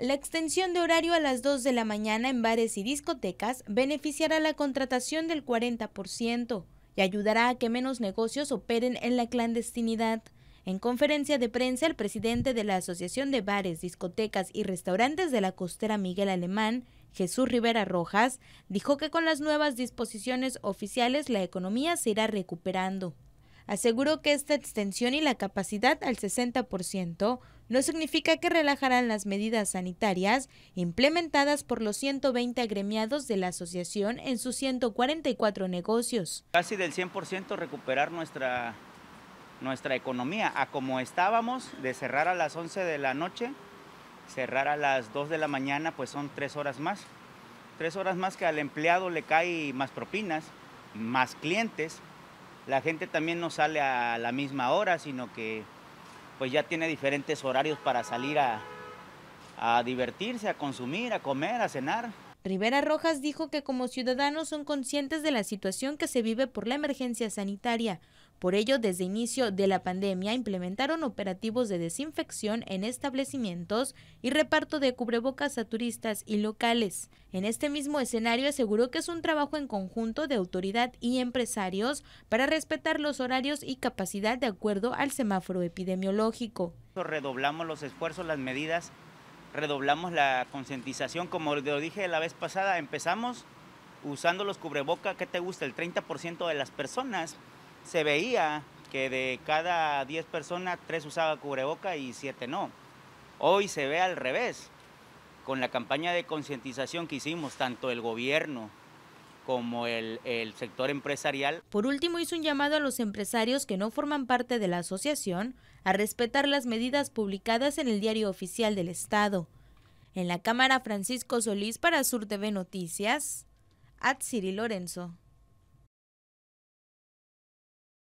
La extensión de horario a las 2 de la mañana en bares y discotecas beneficiará la contratación del 40% y ayudará a que menos negocios operen en la clandestinidad. En conferencia de prensa, el presidente de la Asociación de Bares, Discotecas y Restaurantes de la Costera Miguel Alemán, Jesús Rivera Rojas, dijo que con las nuevas disposiciones oficiales la economía se irá recuperando aseguró que esta extensión y la capacidad al 60% no significa que relajarán las medidas sanitarias implementadas por los 120 agremiados de la asociación en sus 144 negocios. Casi del 100% recuperar nuestra, nuestra economía a como estábamos, de cerrar a las 11 de la noche, cerrar a las 2 de la mañana, pues son tres horas más. Tres horas más que al empleado le cae más propinas, más clientes, la gente también no sale a la misma hora, sino que pues ya tiene diferentes horarios para salir a, a divertirse, a consumir, a comer, a cenar. Rivera Rojas dijo que como ciudadanos son conscientes de la situación que se vive por la emergencia sanitaria, por ello, desde inicio de la pandemia implementaron operativos de desinfección en establecimientos y reparto de cubrebocas a turistas y locales. En este mismo escenario aseguró que es un trabajo en conjunto de autoridad y empresarios para respetar los horarios y capacidad de acuerdo al semáforo epidemiológico. Redoblamos los esfuerzos, las medidas, redoblamos la concientización. Como lo dije la vez pasada, empezamos usando los cubrebocas, ¿qué te gusta? El 30% de las personas se veía que de cada 10 personas, 3 usaba cubreboca y 7 no. Hoy se ve al revés, con la campaña de concientización que hicimos, tanto el gobierno como el, el, sector empresarial. Por último, hizo un llamado a los empresarios que no forman parte de la asociación a respetar las medidas publicadas en el diario oficial del Estado. En la Cámara, Francisco Solís para Sur TV Noticias, Atsiri Lorenzo.